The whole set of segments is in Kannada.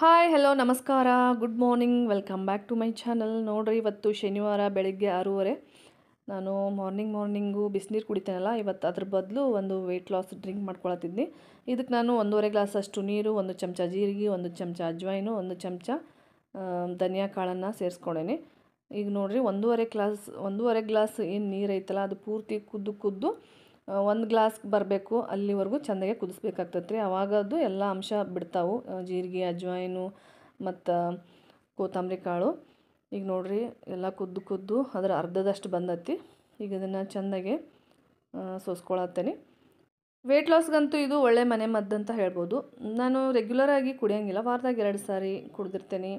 ಹಾಯ್ ಹಲೋ ನಮಸ್ಕಾರ good morning welcome back to my channel ನೋಡ್ರಿ ಇವತ್ತು ಶನಿವಾರ ಬೆಳಗ್ಗೆ ಆರೂವರೆ ನಾನು ಮಾರ್ನಿಂಗ್ ಮಾರ್ನಿಂಗು ಬಿಸಿನೀರು ಕುಡಿತೇನಲ್ಲ ಇವತ್ತು ಅದ್ರ ಬದಲು ಒಂದು ವೆಯ್ಟ್ ಲಾಸ್ ಡ್ರಿಂಕ್ ಮಾಡ್ಕೊಳತಿದ್ದೆ ಇದಕ್ಕೆ ನಾನು ಒಂದೂವರೆ ಗ್ಲಾಸ್ ಅಷ್ಟು ನೀರು ಒಂದು ಚಮಚ ಜೀರಿಗೆ ಒಂದು ಚಮಚ ಅಜ್ವಾಯಿನು ಒಂದು ಚಮಚ ಧನಿಯಾ ಕಾಳನ್ನು ಸೇರಿಸ್ಕೊಂಡೇನೆ ಈಗ ನೋಡಿರಿ ಒಂದೂವರೆ ಗ್ಲಾಸ್ ಒಂದೂವರೆ ಗ್ಲಾಸ್ ಏನು ನೀರು ಐತಲ್ಲ ಅದು ಪೂರ್ತಿ ಕುದ್ದು ಕುದ್ದು ಒಂದು ಗ್ಲಾಸ್ಗೆ ಬರಬೇಕು ಅಲ್ಲಿವರೆಗೂ ಚೆಂದಾಗೆ ಕುದಿಸ್ಬೇಕಾಗ್ತದೆ ರೀ ಅವಾಗದು ಎಲ್ಲ ಅಂಶ ಬಿಡ್ತಾವು ಜೀರಿಗೆ ಅಜ್ವಾಯಿನು ಮತ್ತು ಕೊತ್ತಂಬರಿ ಕಾಳು ಈಗ ನೋಡಿರಿ ಎಲ್ಲ ಕುದ್ದು ಕುದ್ದು ಅದರ ಅರ್ಧದಷ್ಟು ಬಂದತಿ ಈಗ ಇದನ್ನು ಚೆಂದಾಗೆ ಸೋಸ್ಕೊಳತ್ತೇನೆ ವೆಯ್ಟ್ ಲಾಸ್ಗಂತೂ ಇದು ಒಳ್ಳೆ ಮನೆ ಮದ್ದು ಅಂತ ಹೇಳ್ಬೋದು ನಾನು ರೆಗ್ಯುಲರಾಗಿ ಕುಡಿಯೋಂಗಿಲ್ಲ ವಾರದಾಗ ಎರಡು ಸಾರಿ ಕುಡಿದಿರ್ತೇನೆ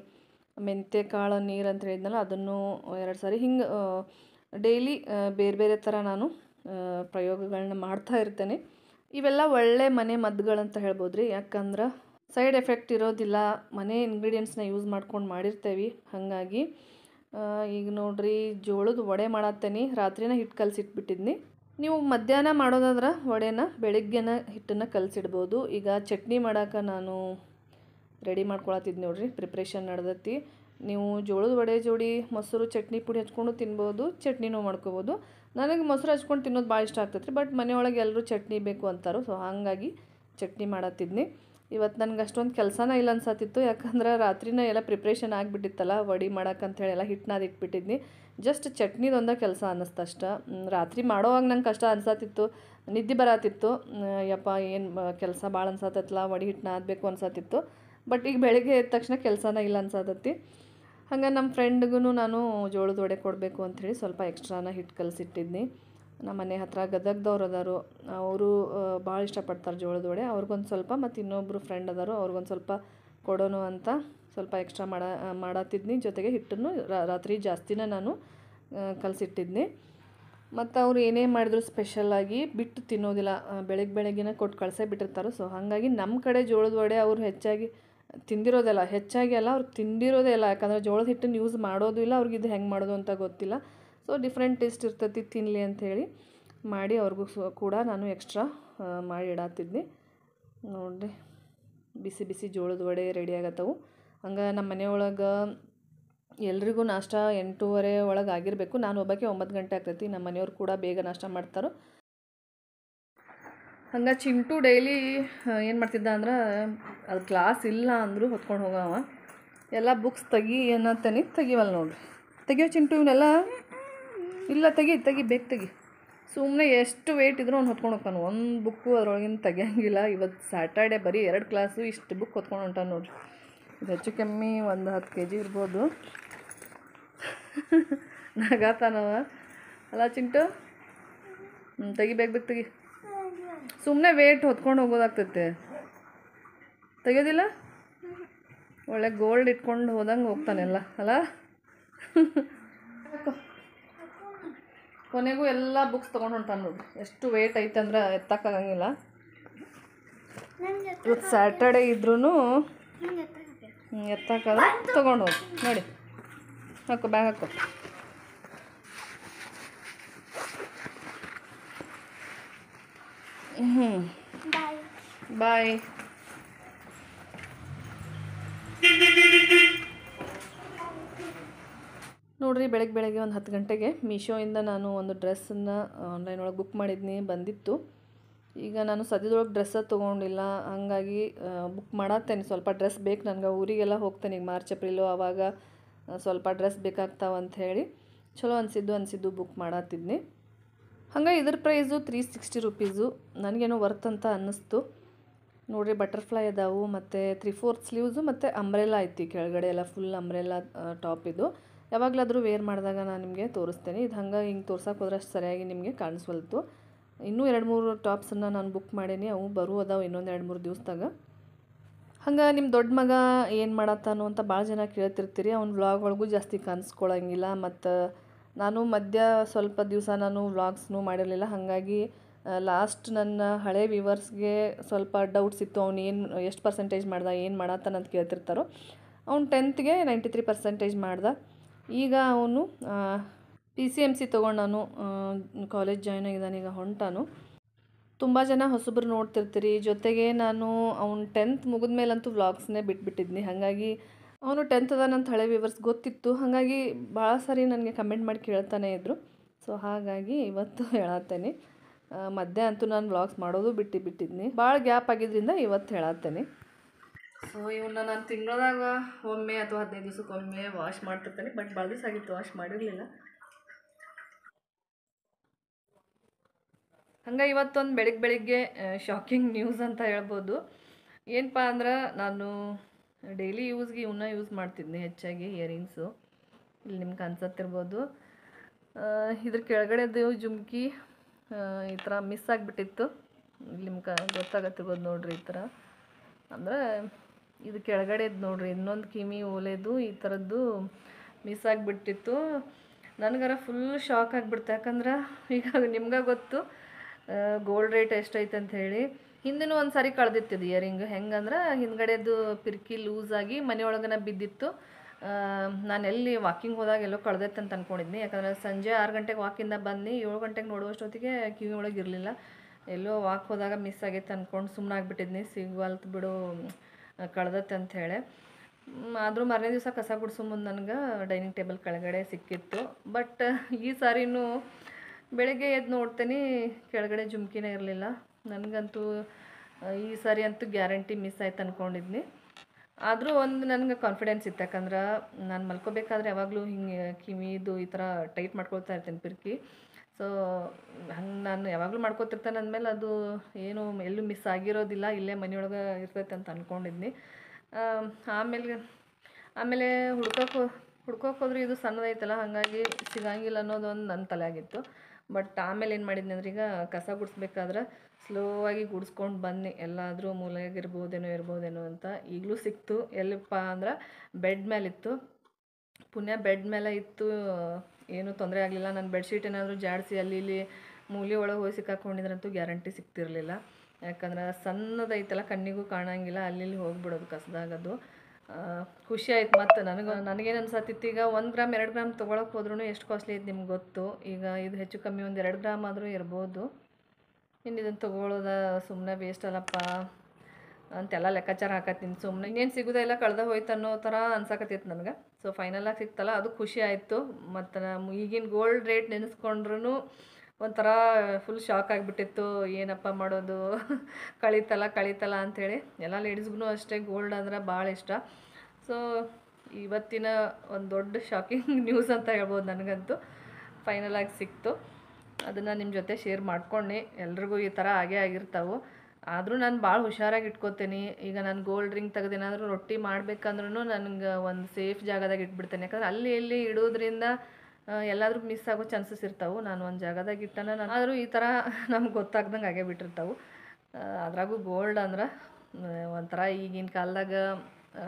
ಮೆಂತ್ಯ ಕಾಳು ನೀರು ಅಂತ ಹೇಳಿದ್ನಲ್ಲ ಅದನ್ನು ಎರಡು ಸಾರಿ ಹಿಂಗೆ ಡೈಲಿ ಬೇರೆ ಬೇರೆ ಥರ ನಾನು ಪ್ರಯೋಗಗಳನ್ನ ಮಾಡ್ತಾ ಇರ್ತೇನೆ ಇವೆಲ್ಲ ಒಳ್ಳೆ ಮನೆ ಮದ್ದುಗಳಂತ ಹೇಳ್ಬೋದು ರೀ ಯಾಕಂದ್ರೆ ಸೈಡ್ ಎಫೆಕ್ಟ್ ಇರೋದಿಲ್ಲ ಮನೆ ಇಂಗ್ರೀಡಿಯೆಂಟ್ಸ್ನ ಯೂಸ್ ಮಾಡ್ಕೊಂಡು ಮಾಡಿರ್ತೇವೆ ಹಾಗಾಗಿ ಈಗ ನೋಡ್ರಿ ಜೋಳದ ವಡೆ ಮಾಡತ್ತೇನೆ ರಾತ್ರಿನ ಹಿಟ್ಟು ಕಲಸಿಟ್ಬಿಟ್ಟಿದ್ನಿ ನೀವು ಮಧ್ಯಾಹ್ನ ಮಾಡೋದಾದ್ರೆ ವಡೆನ ಬೆಳಗ್ಗೆನ ಹಿಟ್ಟನ್ನು ಕಲಸಿಡ್ಬೋದು ಈಗ ಚಟ್ನಿ ಮಾಡೋಕೆ ನಾನು ರೆಡಿ ಮಾಡ್ಕೊಳತ್ತಿದ್ದು ನೋಡ್ರಿ ಪ್ರಿಪ್ರೇಷನ್ ನಡೆದತ್ತಿ ನೀವು ಜೋಳದ ವಡೆ ಜೋಡಿ ಮೊಸರು ಚಟ್ನಿ ಪುಡಿ ಹಚ್ಕೊಂಡು ತಿನ್ಬೋದು ಚಟ್ನಿನೂ ಮಾಡ್ಕೋಬೋದು ನನಗೆ ಮೊಸರು ಹಚ್ಕೊಂಡು ತಿನ್ನೋದು ಭಾಳ ಇಷ್ಟ ಆಗ್ತೈತ್ರಿ ಬಟ್ ಮನೆಯೊಳಗೆ ಎಲ್ಲರೂ ಚಟ್ನಿ ಬೇಕು ಅಂತಾರೋ ಸೊ ಹಾಗಾಗಿ ಚಟ್ನಿ ಮಾಡತ್ತಿದ್ನಿ ಇವತ್ತು ನನಗೆ ಅಷ್ಟೊಂದು ಕೆಲಸನೇ ಇಲ್ಲ ಅನ್ಸತ್ತಿತ್ತು ಯಾಕಂದ್ರೆ ರಾತ್ರಿನ ಎಲ್ಲ ಪ್ರಿಪ್ರೇಷನ್ ಆಗಿಬಿಟ್ಟಿತ್ತಲ್ಲ ವಡಿ ಮಾಡೋಕ್ಕಂಥೇಳಿ ಎಲ್ಲ ಹಿಟ್ಟನಾದ ಇಟ್ಬಿಟ್ಟಿದ್ನಿ ಜಸ್ಟ್ ಚಟ್ನಿದೊಂದೇ ಕೆಲಸ ಅನ್ನಿಸ್ತಷ್ಟ ರಾತ್ರಿ ಮಾಡೋವಾಗ ನಂಗೆ ಕಷ್ಟ ಅನ್ಸತ್ತಿತ್ತು ನಿದ್ದೆ ಬರತ್ತಿತ್ತು ಯಪ್ಪ ಏನು ಕೆಲಸ ಭಾಳ ಅನ್ಸತ್ತಲ್ಲ ವಡಿ ಹಿಟ್ಟನ್ನ ಆದಬೇಕು ಅನ್ಸತ್ತಿತ್ತು ಬಟ್ ಈಗ ಬೆಳಗ್ಗೆ ಎದ್ದ ತಕ್ಷಣ ಕೆಲಸನೇ ಇಲ್ಲ ಅನ್ಸತ್ತತ್ತಿ ಹಂಗೆ ನಮ್ಮ ಫ್ರೆಂಡ್ಗೂ ನಾನು ಜೋಳದ ವಡೆ ಕೊಡಬೇಕು ಅಂಥೇಳಿ ಸ್ವಲ್ಪ ಎಕ್ಸ್ಟ್ರಾನ ಹಿಟ್ಟು ಕಲಸಿಟ್ಟಿದ್ನಿ ನಮ್ಮ ಮನೆ ಹತ್ರ ಗದಗದವ್ರು ಅದಾರು ಅವರು ಭಾಳ ಇಷ್ಟಪಡ್ತಾರೆ ಜೋಳದ ವಡೆ ಅವ್ರಿಗೊಂದು ಸ್ವಲ್ಪ ಮತ್ತು ಇನ್ನೊಬ್ಬರು ಫ್ರೆಂಡ್ ಅದಾರು ಅವ್ರಿಗೊಂದು ಸ್ವಲ್ಪ ಕೊಡೋನು ಅಂತ ಸ್ವಲ್ಪ ಎಕ್ಸ್ಟ್ರಾ ಮಾಡ ಮಾಡತ್ತಿದ್ನಿ ಜೊತೆಗೆ ಹಿಟ್ಟನ್ನು ರಾತ್ರಿ ಜಾಸ್ತಿನ ನಾನು ಕಲಸಿಟ್ಟಿದ್ನಿ ಮತ್ತು ಅವ್ರು ಏನೇ ಮಾಡಿದ್ರು ಸ್ಪೆಷಲಾಗಿ ಬಿಟ್ಟು ತಿನ್ನೋದಿಲ್ಲ ಬೆಳಗ್ಗೆ ಬೆಳಗ್ಗೆನ ಕೊಟ್ಟು ಕಳಿಸೇ ಬಿಟ್ಟಿರ್ತಾರೆ ಸೊ ಹಾಗಾಗಿ ನಮ್ಮ ಕಡೆ ಜೋಳದ ವಡೆ ಅವರು ಹೆಚ್ಚಾಗಿ ತಿಂದಿರೋದೆಲ್ಲ ಹೆಚ್ಚಾಗಿ ಅಲ್ಲ ಅವ್ರು ತಿಂದಿರೋದೇ ಇಲ್ಲ ಯಾಕಂದರೆ ಜೋಳದ ಹಿಟ್ಟನ್ನು ಯೂಸ್ ಮಾಡೋದು ಇಲ್ಲ ಅವ್ರಿಗೆ ಇದು ಹೆಂಗೆ ಮಾಡೋದು ಅಂತ ಗೊತ್ತಿಲ್ಲ ಸೊ ಡಿಫ್ರೆಂಟ್ ಟೇಸ್ಟ್ ಇರ್ತೈತಿ ತಿನ್ನಲಿ ಅಂಥೇಳಿ ಮಾಡಿ ಅವ್ರಿಗೂ ಕೂಡ ನಾನು ಎಕ್ಸ್ಟ್ರಾ ಮಾಡಿ ಇಡಾತಿದ್ನಿ ನೋಡಿರಿ ಬಿಸಿ ಬಿಸಿ ಜೋಳದ ವಡೆ ರೆಡಿ ಆಗತ್ತವು ಹಂಗೆ ನಮ್ಮ ಮನೆಯೊಳಗೆ ಎಲ್ರಿಗೂ ನಾಷ್ಟ ಎಂಟೂವರೆ ಒಳಗೆ ಆಗಿರಬೇಕು ನಾನು ಒಬ್ಬಕ್ಕೆ ಒಂಬತ್ತು ಗಂಟೆ ಆಗ್ತೈತಿ ನಮ್ಮ ಮನೆಯವ್ರು ಕೂಡ ಬೇಗ ನಾಷ್ಟ ಮಾಡ್ತಾರೋ ಹಂಗ ಚಿಂಟು ಡೈಲಿ ಏನು ಮಾಡ್ತಿದ್ದ ಅಂದ್ರೆ ಅದು ಕ್ಲಾಸ್ ಇಲ್ಲ ಅಂದರೂ ಹೊತ್ಕೊಂಡು ಹೋಗವ ಎಲ್ಲ ಬುಕ್ಸ್ ತೆಗಿ ತನಿ ತೆಗಿವಲ್ಲ ನೋಡ್ರಿ ತೆಗಿಯೋ ಚಿಂಟು ಇವನ್ನೆಲ್ಲ ಇಲ್ಲ ತೆಗಿ ತೆಗಿ ಬೇಕು ತೆಗಿ ಸುಮ್ಮನೆ ಎಷ್ಟು ವೇಟ್ ಇದ್ರು ಅವ್ನು ಹೊತ್ಕೊಂಡು ಹೋಗ್ತಾನೆ ಒಂದು ಬುಕ್ಕು ಅದರೊಳಗಿನ ತೆಗಿಯಂಗಿಲ್ಲ ಇವತ್ತು ಸ್ಯಾಟರ್ಡೆ ಬರೀ ಎರಡು ಕ್ಲಾಸು ಇಷ್ಟು ಬುಕ್ ಹೊತ್ಕೊಂಡು ಹೊಂಟಾನೆ ನೋಡ್ರಿ ಇದು ಹೆಚ್ಚು ಕಮ್ಮಿ ಒಂದು ಹತ್ತು ಕೆ ಜಿ ಇರ್ಬೋದು ನಗಾತಾನವ ಅಲ್ಲ ಚಿಂಟು ತೆಗಿಬೇಕು ಬೇಕು ತೆಗಿ ಸುಮ್ಮನೆ ವೇಟ್ ಹೊತ್ಕೊಂಡು ಹೋಗೋದಾಗ್ತೈತೆ ತೆಗೆಯೋದಿಲ್ಲ ಒಳ್ಳೆ ಗೋಲ್ಡ್ ಇಟ್ಕೊಂಡು ಹೋದಂಗೆ ಹೋಗ್ತಾನೆಲ್ಲ ಅಲ್ಲ ಕೊನೆಗೂ ಎಲ್ಲ ಬುಕ್ಸ್ ತೊಗೊಂಡು ಹೊಂಟಾನು ನೋಡಿ ಎಷ್ಟು ವೇಟ್ ಐತೆ ಅಂದ್ರೆ ಎತ್ತಕ್ಕಾಗಂಗಿಲ್ಲ ಇವತ್ತು ಸ್ಯಾಟರ್ಡೇ ಇದ್ರೂ ಎತ್ತಕ್ಕಲ್ಲ ತೊಗೊಂಡು ಹೋಗಿ ನೋಡಿ ಹಾಕೋ ಬ್ಯಾಗ್ ಹಾಕೋ ಹ್ಞೂ ಬಾಯ್ ನೋಡ್ರಿ ಬೆಳಗ್ಗೆ ಬೆಳಗ್ಗೆ ಒಂದು ಹತ್ತು ಗಂಟೆಗೆ ಮೀಶೋಯಿಂದ ನಾನು ಒಂದು ಡ್ರೆಸ್ಸನ್ನು ಆನ್ಲೈನ್ ಒಳಗೆ ಬುಕ್ ಮಾಡಿದ್ನಿ ಬಂದಿತ್ತು ಈಗ ನಾನು ಸದ್ಯದೊಳಗೆ ಡ್ರೆಸ್ಸ ತೊಗೊಂಡಿಲ್ಲ ಹಾಗಾಗಿ ಬುಕ್ ಮಾಡತ್ತೇನೆ ಸ್ವಲ್ಪ ಡ್ರೆಸ್ ಬೇಕು ನನಗೆ ಊರಿಗೆಲ್ಲ ಹೋಗ್ತೇನೆ ಈಗ ಮಾರ್ಚ್ ಏಪ್ರಿಲು ಆವಾಗ ಸ್ವಲ್ಪ ಡ್ರೆಸ್ ಬೇಕಾಗ್ತಾವಂಥೇಳಿ ಚಲೋ ಅನಿಸಿದ್ದು ಅನಿಸಿದ್ದು ಬುಕ್ ಮಾಡತ್ತಿದ್ನಿ ಹಂಗೆ ಇದ್ರ ಪ್ರೈಸು ತ್ರೀ ಸಿಕ್ಸ್ಟಿ ರುಪೀಸು ನನಗೇನೋ ವರ್ತ್ ಅಂತ ಅನ್ನಿಸ್ತು ನೋಡಿರಿ ಬಟರ್ಫ್ಲೈ ಅದಾವು ಮತ್ತು ತ್ರೀ ಫೋರ್ತ್ ಸ್ಲೀವ್ಸು ಮತ್ತು ಅಂಬ್ರೆಲ್ಲ ಐತಿ ಕೆಳಗಡೆ ಎಲ್ಲ ಫುಲ್ ಅಂಬ್ರೆಲ್ಲ ಟಾಪ್ ಇದು ಯಾವಾಗಲಾದರೂ ವೇರ್ ಮಾಡಿದಾಗ ನಾನು ನಿಮಗೆ ತೋರಿಸ್ತೇನೆ ಇದು ಹಂಗೆ ಹಿಂಗೆ ತೋರ್ಸಕ್ಕೆ ಹೋದ್ರೆ ಅಷ್ಟು ಸರಿಯಾಗಿ ನಿಮಗೆ ಕಾಣಿಸ್ವಲ್ತು ಇನ್ನೂ ಎರಡು ಮೂರು ಟಾಪ್ಸನ್ನು ನಾನು ಬುಕ್ ಮಾಡೀನಿ ಅವು ಬರು ಅದಾವೆ ಇನ್ನೊಂದು ಎರಡು ಮೂರು ದಿವಸದಾಗ ಹಂಗೆ ನಿಮ್ಮ ದೊಡ್ಡ ಮಗ ಏನು ಮಾಡತ್ತಾನು ಅಂತ ಭಾಳ ಜನ ಕೇಳ್ತಿರ್ತೀರಿ ಅವ್ನು ವ್ಲಾಗ್ ಒಳಗೂ ಜಾಸ್ತಿ ಕಾಣಿಸ್ಕೊಳಂಗಿಲ್ಲ ಮತ್ತು ನಾನು ಮಧ್ಯ ಸ್ವಲ್ಪ ದಿವಸ ನಾನು ವ್ಲಾಗ್ಸ್ನೂ ಮಾಡಿರಲಿಲ್ಲ ಹಾಗಾಗಿ ಲಾಸ್ಟ್ ನನ್ನ ಹಳೆ ವ್ಯೂವರ್ಸ್ಗೆ ಸ್ವಲ್ಪ ಡೌಟ್ಸ್ ಇತ್ತು ಅವ್ನು ಏನು ಎಷ್ಟು ಪರ್ಸೆಂಟೇಜ್ ಮಾಡ್ದ ಏನು ಅಂತ ಕೇಳ್ತಿರ್ತಾರೋ ಅವ್ನು ಟೆಂತ್ಗೆ ನೈಂಟಿ ತ್ರೀ ಪರ್ಸೆಂಟೇಜ್ ಮಾಡ್ದ ಈಗ ಅವನು ಪಿ ಸಿ ಎಮ್ ಸಿ ನಾನು ಕಾಲೇಜ್ ಜಾಯ್ನ್ ಆಗಿದ್ದಾನೆ ಈಗ ಹೊಂಟಾನು ತುಂಬ ಜನ ಹೊಸಬ್ರು ನೋಡ್ತಿರ್ತೀರಿ ಜೊತೆಗೆ ನಾನು ಅವ್ನು ಟೆಂತ್ ಮುಗಿದ ಮೇಲಂತೂ ವ್ಲಾಗ್ಸ್ನೇ ಬಿಟ್ಬಿಟ್ಟಿದ್ನಿ ಹಾಗಾಗಿ ಅವನು ಟೆಂತ್ ಅದಾನಂತ ಹಳೆ ವಿವರ್ಸ್ ಗೊತ್ತಿತ್ತು ಹಾಗಾಗಿ ಭಾಳ ಸರಿ ನನಗೆ ಕಮೆಂಟ್ ಮಾಡಿ ಕೇಳ್ತಾನೆ ಇದ್ದರು ಸೊ ಹಾಗಾಗಿ ಇವತ್ತು ಹೇಳತ್ತೇನೆ ಮಧ್ಯೆ ಅಂತೂ ನಾನು ವ್ಲಾಗ್ಸ್ ಮಾಡೋದು ಬಿಟ್ಟು ಬಿಟ್ಟಿದ್ನಿ ಭಾಳ ಗ್ಯಾಪ್ ಆಗಿದ್ದರಿಂದ ಇವತ್ತು ಹೇಳತ್ತೇನೆ ಸೊ ಇವನ್ನ ನಾನು ತಿಂಗಳದಾಗ ಒಮ್ಮೆ ಅಥವಾ ಹದಿನೈದು ದಿವಸಕ್ಕೊಮ್ಮೆ ವಾಶ್ ಮಾಡ್ತಿರ್ತೇನೆ ಬಟ್ ಭಾಳ ದಿವಸ ಆಗಿತ್ತು ವಾಶ್ ಮಾಡಿರಲಿಲ್ಲ ಹಂಗೆ ಇವತ್ತೊಂದು ಬೆಳಿಗ್ಗೆ ಬೆಳಿಗ್ಗೆ ಶಾಕಿಂಗ್ ನ್ಯೂಸ್ ಅಂತ ಹೇಳ್ಬೋದು ಏನಪ್ಪ ಅಂದ್ರೆ ನಾನು ಡೈಲಿ ಯೂಸ್ಗೆ ಇವನ್ನ ಯೂಸ್ ಮಾಡ್ತಿದ್ನಿ ಹೆಚ್ಚಾಗಿ ಇಯರಿಂಗ್ಸು ಇಲ್ಲಿ ನಿಮ್ಗೆ ಅನ್ಸತ್ತಿರ್ಬೋದು ಇದ್ರ ಕೆಳಗಡೆದು ಜುಮ್ಕಿ ಈ ಥರ ಮಿಸ್ ಆಗಿಬಿಟ್ಟಿತ್ತು ಇಲ್ಲಿ ನಿಮ್ಗೆ ಗೊತ್ತಾಗತ್ತಿರ್ಬೋದು ನೋಡ್ರಿ ಈ ಥರ ಅಂದರೆ ಇದು ಕೆಳಗಡೆದು ನೋಡಿರಿ ಇನ್ನೊಂದು ಕಿಮಿ ಓಲೆದು ಈ ಥರದ್ದು ಮಿಸ್ ಆಗಿಬಿಟ್ಟಿತ್ತು ನನಗಾರ ಫುಲ್ ಶಾಕ್ ಆಗಿಬಿಡ್ತು ಯಾಕಂದ್ರೆ ಈಗ ನಿಮ್ಗೆ ಗೊತ್ತು ಗೋಲ್ಡ್ ರೇಟ್ ಎಷ್ಟೈತೆ ಅಂತ ಹೇಳಿ ಹಿಂದಿನೂ ಒಂದು ಸಾರಿ ಕಳೆದಿತ್ತು ಇಯರಿಂಗ್ ಹೆಂಗಂದ್ರೆ ಹಿಂದ್ಗಡೆದು ಪಿರ್ಕಿ ಲೂಸ್ ಆಗಿ ಮನೆಯೊಳಗನ ಬಿದ್ದಿತ್ತು ನಾನು ಎಲ್ಲಿ ವಾಕಿಂಗ್ ಹೋದಾಗ ಎಲ್ಲೋ ಕಳೆದೈತೆ ಅಂತ ಅಂದ್ಕೊಂಡಿದ್ನಿ ಯಾಕಂದರೆ ಸಂಜೆ ಆರು ಗಂಟೆಗೆ ವಾಕಿಂದ ಬಂದು ಏಳು ಗಂಟೆಗೆ ನೋಡುವಷ್ಟೊತ್ತಿಗೆ ಕಿವಿ ಒಳಗೆ ಇರಲಿಲ್ಲ ಎಲ್ಲೋ ವಾಕ್ ಹೋದಾಗ ಮಿಸ್ ಆಗೈತೆ ಅಂದ್ಕೊಂಡು ಸುಮ್ಮನೆ ಆಗಿಬಿಟ್ಟಿದ್ನಿ ಸಿಗ್ವಲ್ತು ಬಿಡು ಕಳೆದತ್ತೆ ಅಂತ ಆದರೂ ಮರನೇ ದಿವಸ ಕಸ ಗುಡಿಸೋ ಮುಂದೆ ನನಗೆ ಡೈನಿಂಗ್ ಟೇಬಲ್ ಕೆಳಗಡೆ ಸಿಕ್ಕಿತ್ತು ಬಟ್ ಈ ಸಾರಿನೂ ಬೆಳಗ್ಗೆ ಎದ್ದು ನೋಡ್ತೇನೆ ಕೆಳಗಡೆ ಜುಮ್ಕಿನೇ ಇರಲಿಲ್ಲ ನನಗಂತೂ ಈ ಸಾರಿ ಅಂತೂ ಗ್ಯಾರಂಟಿ ಮಿಸ್ ಆಯ್ತು ಅಂದ್ಕೊಂಡಿದ್ನಿ ಆದರೂ ಒಂದು ನನಗೆ ಕಾನ್ಫಿಡೆನ್ಸ್ ಇತ್ತು ಯಾಕಂದ್ರೆ ನಾನು ಮಲ್ಕೋಬೇಕಾದ್ರೆ ಯಾವಾಗಲೂ ಹಿಂಗೆ ಕಿವಿದು ಈ ಥರ ಟೈಟ್ ಮಾಡ್ಕೊಳ್ತಾ ಇರ್ತೀನಿ ಪಿರ್ಕಿ ಸೊ ಹಂಗೆ ನಾನು ಯಾವಾಗಲೂ ಮಾಡ್ಕೊತಿರ್ತಾನೆ ಅಂದಮೇಲೆ ಅದು ಏನು ಎಲ್ಲೂ ಮಿಸ್ ಆಗಿರೋದಿಲ್ಲ ಇಲ್ಲೇ ಮನೆಯೊಳಗೆ ಇರ್ತೈತೆ ಅಂತ ಅಂದ್ಕೊಂಡಿದ್ನಿ ಆಮೇಲೆ ಆಮೇಲೆ ಹುಡ್ಕೋಕೋ ಹುಡ್ಕೋಕೆ ಇದು ಸಣ್ಣದೈತಲ್ಲ ಹಾಗಾಗಿ ಸಿಗಂಗಿಲ್ಲ ಅನ್ನೋದು ಒಂದು ನನ್ನ ತಲೆ ಆಗಿತ್ತು ಬಟ್ ಆಮೇಲೆ ಏನು ಮಾಡಿದ್ನಿ ಅಂದ್ರೆ ಈಗ ಕಸ ಗುಡಿಸ್ಬೇಕಾದ್ರೆ ಸ್ಲೋ ಆಗಿ ಗುಡಿಸ್ಕೊಂಡು ಬನ್ನಿ ಎಲ್ಲಾದರೂ ಮೂಲೆಯಾಗಿರ್ಬೋದೇನೋ ಇರ್ಬೋದೇನೋ ಅಂತ ಈಗಲೂ ಸಿಕ್ತು ಎಲ್ಲಿಪ್ಪ ಅಂದ್ರೆ ಬೆಡ್ ಮೇಲೆ ಇತ್ತು ಪುಣ್ಯ ಬೆಡ್ ಮೇಲೆ ಇತ್ತು ಏನೂ ತೊಂದರೆ ಆಗಲಿಲ್ಲ ನನ್ನ ಬೆಡ್ಶೀಟ್ ಏನಾದರೂ ಜಾಡಿಸಿ ಅಲ್ಲಿ ಇಲ್ಲಿ ಮೂಲೆ ಒಳಗೆ ಹೋಗಿ ಸಿಕ್ಕಾಕೊಂಡಿದ್ರಂತೂ ಗ್ಯಾರಂಟಿ ಸಿಗ್ತಿರಲಿಲ್ಲ ಯಾಕಂದ್ರೆ ಸಣ್ಣದೈತಲ್ಲ ಕಣ್ಣಿಗೂ ಕಾಣಂಗಿಲ್ಲ ಅಲ್ಲಿ ಇಲ್ಲಿ ಹೋಗಿಬಿಡೋದು ಕಸದಾಗದು ಖುಷಿ ಆಯ್ತು ಮತ್ತು ನನಗೆ ನನಗೇನು ಅನ್ಸತ್ತಿತ್ತು ಈಗ ಒಂದು ಗ್ರಾಮ್ ಎರಡು ಗ್ರಾಮ್ ತೊಗೊಳಕ್ಕೆ ಹೋದ್ರೂ ಎಷ್ಟು ಕಾಸ್ಟ್ಲಿ ಐತೆ ನಿಮ್ಗೆ ಗೊತ್ತು ಈಗ ಇದು ಹೆಚ್ಚು ಕಮ್ಮಿ ಒಂದು ಎರಡು ಗ್ರಾಮ್ ಆದರೂ ಇರ್ಬೋದು ಇನ್ನು ಇದನ್ನು ತೊಗೊಳ್ಳೋದ ಸುಮ್ಮನೆ ವೇಸ್ಟ್ ಅಲ್ಲಪ್ಪ ಅಂತೆಲ್ಲ ಲೆಕ್ಕಾಚಾರ ಹಾಕತ್ತೀನಿ ಸುಮ್ಮನೆ ಇನ್ನೇನು ಸಿಗೋದ ಎಲ್ಲ ಕಳೆದ ಹೋಯ್ತು ಅನ್ನೋ ಥರ ಅನ್ಸಕತ್ತಿತ್ತು ನನಗೆ ಸೊ ಫೈನಲಾಗಿ ಸಿಕ್ತಲ್ಲ ಅದು ಖುಷಿ ಆಯಿತು ಮತ್ತು ನಮ್ಮ ಈಗಿನ ಗೋಲ್ಡ್ ರೇಟ್ ನೆನೆಸ್ಕೊಂಡ್ರೂ ಒಂಥರ ಫುಲ್ ಶಾಕ್ ಆಗಿಬಿಟ್ಟಿತ್ತು ಏನಪ್ಪ ಮಾಡೋದು ಕಳೀತಲ್ಲ ಕಳೀತಲ್ಲ ಅಂಥೇಳಿ ಎಲ್ಲ ಲೇಡೀಸ್ಗೂ ಅಷ್ಟೇ ಗೋಲ್ಡ್ ಅಂದ್ರೆ ಭಾಳ ಇಷ್ಟ ಸೊ ಇವತ್ತಿನ ಒಂದು ದೊಡ್ಡ ಶಾಕಿಂಗ್ ನ್ಯೂಸ್ ಅಂತ ಹೇಳ್ಬೋದು ನನಗಂತೂ ಫೈನಲಾಗಿ ಸಿಕ್ತು ಅದನ್ನು ನಿಮ್ಮ ಜೊತೆ ಶೇರ್ ಮಾಡ್ಕೊಂಡು ಎಲ್ರಿಗೂ ಈ ಥರ ಆಗೇ ಆಗಿರ್ತಾವೆ ಆದರೂ ನಾನು ಭಾಳ ಹುಷಾರಾಗಿ ಇಟ್ಕೋತೀನಿ ಈಗ ನಾನು ಗೋಲ್ಡ್ ರಿಂಗ್ ತೆಗೆದೇನಾದರೂ ರೊಟ್ಟಿ ಮಾಡ್ಬೇಕಂದ್ರೂ ನನಗೆ ಒಂದು ಸೇಫ್ ಜಾಗದಾಗ ಇಟ್ಬಿಡ್ತೇನೆ ಯಾಕಂದ್ರೆ ಅಲ್ಲಿ ಇಲ್ಲಿ ಇಡೋದ್ರಿಂದ ಎಲ್ಲಾದರೂ ಮಿಸ್ ಆಗೋ ಚಾನ್ಸಸ್ ಇರ್ತಾವೆ ನಾನು ಒಂದು ಜಾಗದಾಗ ಇಟ್ಟನ ನಾನು ಆದರೂ ಈ ಥರ ನಮ್ಗೆ ಗೊತ್ತಾಗ್ದಂಗೆ ಆಗೇ ಬಿಟ್ಟಿರ್ತಾವೆ ಅದ್ರಾಗೂ ಗೋಲ್ಡ್ ಅಂದ್ರೆ ಒಂಥರ ಈಗಿನ ಕಾಲದಾಗ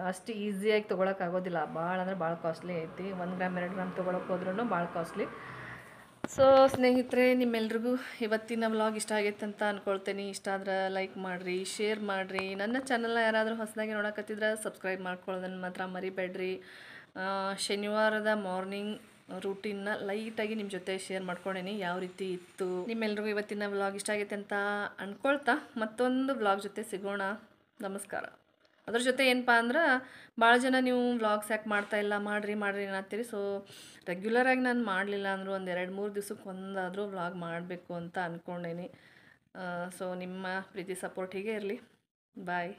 ಅಷ್ಟು ಈಸಿಯಾಗಿ ತೊಗೊಳಕ್ಕಾಗೋದಿಲ್ಲ ಆಗೋದಿಲ್ಲ ಭಾಳ ಅಂದರೆ ಭಾಳ ಕಾಸ್ಟ್ಲಿ ಐತಿ ಒಂದು ಗ್ರಾಮ್ ಎರಡು ಗ್ರಾಮ್ ತೊಗೊಳಕ್ಕೆ ಹೋದ್ರೂ ಭಾಳ ಕಾಸ್ಟ್ಲಿ ಸೊ ಸ್ನೇಹಿತರೆ ನಿಮ್ಮೆಲ್ರಿಗೂ ಇವತ್ತಿನ ವ್ಲಾಗ್ ಇಷ್ಟ ಆಗೈತೆ ಅಂತ ಅಂದ್ಕೊಳ್ತೇನೆ ಇಷ್ಟ ಆದ್ರೆ ಲೈಕ್ ಮಾಡಿರಿ ಶೇರ್ ಮಾಡಿರಿ ನನ್ನ ಚಾನಲ್ನ ಯಾರಾದರೂ ಹೊಸದಾಗಿ ನೋಡಕತ್ತಿದ್ರೆ ಸಬ್ಸ್ಕ್ರೈಬ್ ಮಾಡ್ಕೊಳ್ಳೋದನ್ನು ಮಾತ್ರ ಮರಿಬೇಡ್ರಿ ಶನಿವಾರದ ಮಾರ್ನಿಂಗ್ ರೂಟೀನ್ನ ಲೈಟಾಗಿ ನಿಮ್ಮ ಜೊತೆ ಶೇರ್ ಮಾಡ್ಕೊಂಡೇನಿ ಯಾವ ರೀತಿ ಇತ್ತು ನಿಮ್ಮೆಲ್ರಿಗೂ ಇವತ್ತಿನ ವ್ಲಾಗ್ ಇಷ್ಟ ಆಗೈತೆ ಅಂತ ಅಂದ್ಕೊಳ್ತಾ ಮತ್ತೊಂದು ವ್ಲಾಗ್ ಜೊತೆ ಸಿಗೋಣ ನಮಸ್ಕಾರ ಅದ್ರ ಜೊತೆ ಏನಪ್ಪ ಅಂದ್ರೆ ಭಾಳ ಜನ ನೀವು ವ್ಲಾಗ್ಸ್ ಯಾಕೆ ಮಾಡ್ತಾ ಇಲ್ಲ ಮಾಡಿರಿ ಮಾಡ್ರಿ ಅನ್ನತ್ತೀರಿ ಸೊ ರೆಗ್ಯುಲರಾಗಿ ನಾನು ಮಾಡಲಿಲ್ಲ ಅಂದರೂ ಒಂದು ಎರಡು ಮೂರು ದಿವ್ಸಕ್ಕೆ ಒಂದಾದರೂ ವ್ಲಾಗ್ ಮಾಡಬೇಕು ಅಂತ ಅಂದ್ಕೊಂಡೇನಿ ಸೊ ನಿಮ್ಮ ಪ್ರೀತಿ ಸಪೋರ್ಟ್ ಹೀಗೆ ಇರಲಿ ಬಾಯ್